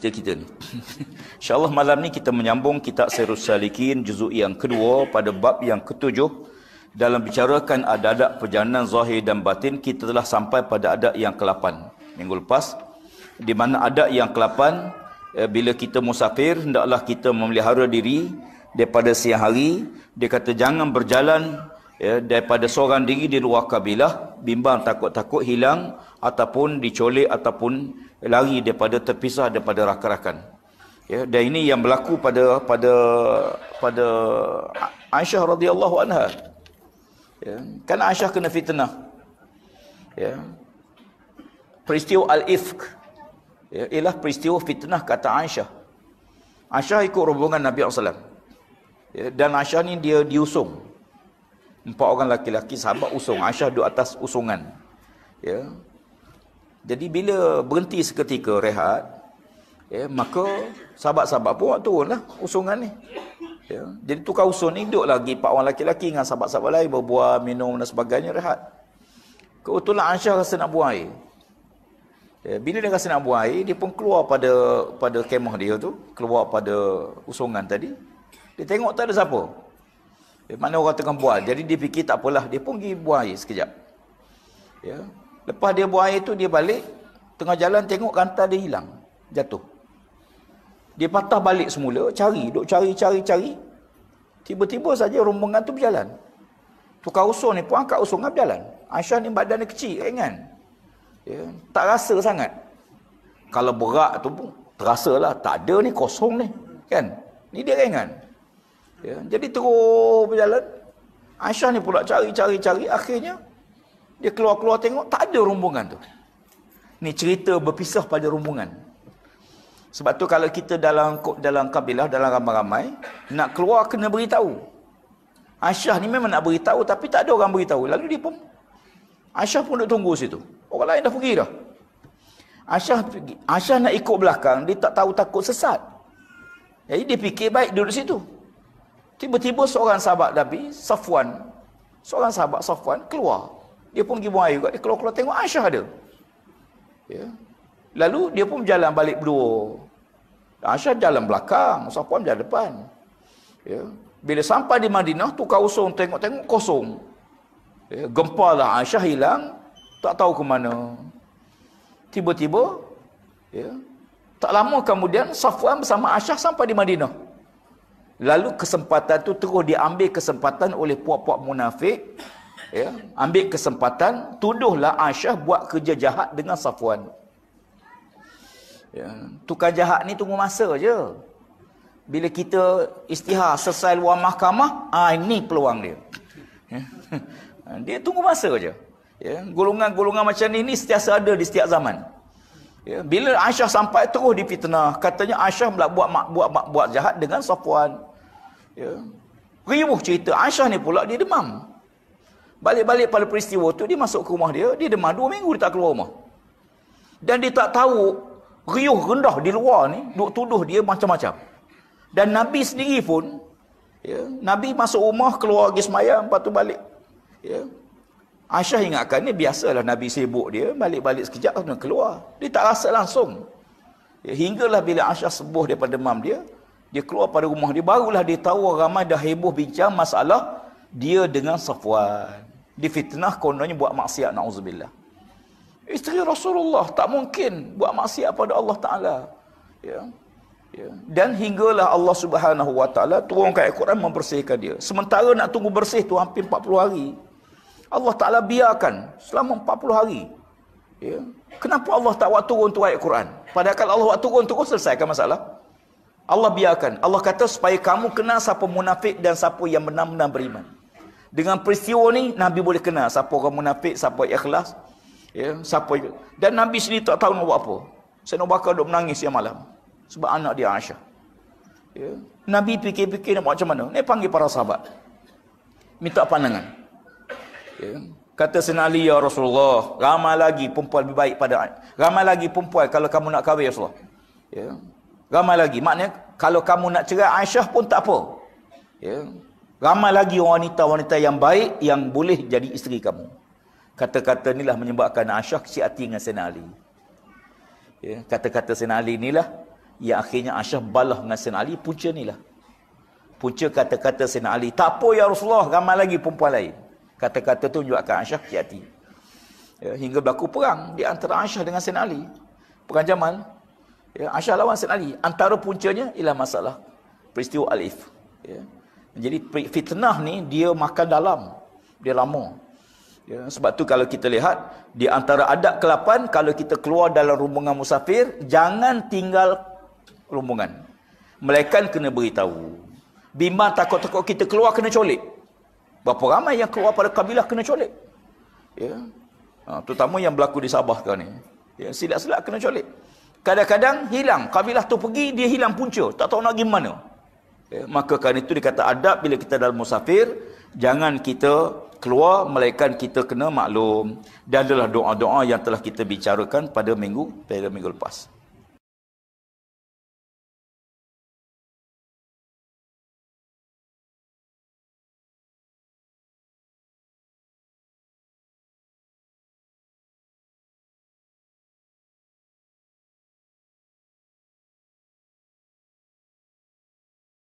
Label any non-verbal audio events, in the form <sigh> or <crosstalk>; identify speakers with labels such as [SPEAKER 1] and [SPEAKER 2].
[SPEAKER 1] cita-cita ni. <laughs> InsyaAllah malam ni kita menyambung kitab Sayyidus Salikin juzuk yang kedua pada bab yang ketujuh. Dalam bicarakan adat-adat perjalanan zahir dan batin, kita telah sampai pada adat yang ke-8. Minggu lepas, di mana adat yang ke-8, eh, bila kita musafir, hendaklah kita memelihara diri daripada siang hari. Dia kata, jangan berjalan ya, daripada seorang diri di luar kabilah bimbang takut-takut hilang ataupun dicolek ataupun lari daripada terpisah daripada rakan-rakan. Ya, dan ini yang berlaku pada pada pada Aisyah radhiyallahu anha. Ya, kan Aisyah kena fitnah. Ya. Peristiwa al-ifk ya, ialah peristiwa fitnah kata Aisyah. Aisyah ikut rombongan Nabi sallallahu alaihi wasallam. Ya, dan Aisyah ni dia diusung empat orang laki-laki sahabat usung Aisyah duduk atas usungan ya jadi bila berhenti seketika rehat ya maka sahabat-sahabat pun waktu turunlah usungan ni ya jadi tukar usung ni duduk lagi empat orang laki-laki dengan sahabat-sahabat lain berbuah minum dan sebagainya rehat kebetulan Aisyah rasa nak buang air ya, bila dia rasa nak buang air dia pun keluar pada pada kemah dia tu keluar pada usungan tadi dia tengok tak ada siapa Eh, mana orang tengah buang. Jadi dia fikir tak apalah. Dia pun pergi buang air sekejap. Ya. Lepas dia buang air tu, dia balik. Tengah jalan tengok rantai dia hilang. Jatuh. Dia patah balik semula. Cari. Duk cari, cari, cari. Tiba-tiba saja rombongan tu berjalan. Tukar usung ni pun angkat usung dan berjalan. Aisyah ni badan dia kecil ringan. Ya. Tak rasa sangat. Kalau berat tu pun terasa lah. Tak ada ni kosong ni. Kan? Ni dia ringan. Ya, jadi terus berjalan. Aisyah ni pula cari cari cari akhirnya dia keluar-keluar tengok tak ada rombongan tu. Ni cerita berpisah pada rombongan. Sebab tu kalau kita dalam dalam kabilah dalam ramai-ramai nak keluar kena beritahu. Aisyah ni memang nak beritahu tapi tak ada orang beritahu. Lalu dia pun Aisyah pun duduk tunggu situ. Orang lain dah pergi dah. Aisyah pergi. Aisyah nak ikut belakang dia tak tahu takut sesat. Jadi dia fikir baik duduk situ. Tiba-tiba seorang sahabat Nabi, Safwan, seorang sahabat Safwan keluar. Dia pun pergi buang air juga. Dia keluar-keluar tengok Aisyah ada. Ya. Lalu dia pun berjalan balik berdua. Aisyah jalan belakang, Safwan jalan depan. Ya. Bila sampai di Madinah, tukar usung tengok-tengok kosong. Ya. Gempalah Aisyah hilang, tak tahu ke mana. Tiba-tiba, ya. tak lama kemudian Safwan bersama Aisyah sampai di Madinah lalu kesempatan tu terus diambil kesempatan oleh puak-puak munafik ya ambil kesempatan tuduhlah Aisyah buat kerja jahat dengan Safwan ya tukar jahat ni tunggu masa aje bila kita istihar selesai luar mahkamah ah ini peluang dia ya. <laughs> dia tunggu masa aje ya golongan-golongan macam ni ni setiap ada di setiap zaman ya bila Aisyah sampai terus dipitnah katanya Aisyah pula buat buat buat jahat dengan Safwan Ya. Ribuh cerita. Aisyah ni pula dia demam. Balik-balik pada peristiwa tu dia masuk ke rumah dia. Dia demam. Dua minggu dia tak keluar rumah. Dan dia tak tahu riuh rendah di luar ni. Duk tuduh dia macam-macam. Dan Nabi sendiri pun. Ya, Nabi masuk rumah keluar pergi semayang. Lepas tu balik. Ya. Aisyah ingatkan ni biasalah Nabi sibuk dia. Balik-balik sekejap keluar. Dia tak rasa langsung. Ya, hinggalah bila Aisyah sembuh daripada demam dia dia keluar pada rumah dia barulah dia tahu ramai dah heboh bincang masalah dia dengan Safwan difitnah kononnya buat maksiat nauzubillah isteri Rasulullah tak mungkin buat maksiat pada Allah taala ya ya dan hinggalah Allah Subhanahu wa taala turunkan al-Quran membersihkan dia sementara nak tunggu bersih tu hampir 40 hari Allah taala biarkan selama 40 hari ya kenapa Allah tak waktu turun tu ayat Quran padahal Allah waktu turun tu selesaikan masalah Allah biarkan. Allah kata supaya kamu kenal siapa munafik dan siapa yang benar-benar beriman. Dengan peristiwa ni Nabi boleh kenal siapa orang munafik, siapa ikhlas. Ya, siapa dan Nabi sendiri tak tahu nak buat apa. Saya Bakar duk menangis siang malam sebab anak dia Aisyah. Ya. Nabi fikir-fikir nak buat macam mana? Ni panggil para sahabat. Minta pandangan. Ya. Kata Sayyidina Ali ya Rasulullah, ramai lagi perempuan lebih baik pada ramai lagi perempuan kalau kamu nak kahwin ya Rasulullah. Ya. Ramai lagi. Maknanya, kalau kamu nak cerai Aisyah pun tak apa. Ya. Ramai lagi wanita-wanita yang baik yang boleh jadi isteri kamu. Kata-kata inilah menyebabkan Aisyah kecil hati dengan Sena Ali. Ya. Kata-kata Sena Ali inilah yang akhirnya Aisyah balah dengan Sena Ali punca inilah. Punca kata-kata Sena Ali. Tak apa ya Rasulullah, ramai lagi perempuan lain. Kata-kata tu menyebabkan Aisyah kecil hati. Ya. Hingga berlaku perang di antara Aisyah dengan Sena Ali. Perang Jamal. Ya, Aisyah lawan Said Ali. Antara puncanya ialah masalah peristiwa Alif. Ya. Jadi fitnah ni dia makan dalam. Dia lama. Ya, sebab tu kalau kita lihat di antara adab ke-8 kalau kita keluar dalam rombongan musafir jangan tinggal rombongan. Melainkan kena beritahu. Bimbang takut-takut kita keluar kena colik. Berapa ramai yang keluar pada kabilah kena colik. Ya. Ha, terutama yang berlaku di Sabah sekarang ni. Ya, silap-silap kena colik kadang-kadang hilang kabilah tu pergi dia hilang punca tak tahu nak pergi mana eh, maka kerana itu dikata adab bila kita dalam musafir jangan kita keluar melainkan kita kena maklum dan adalah doa-doa yang telah kita bicarakan pada minggu pada minggu lepas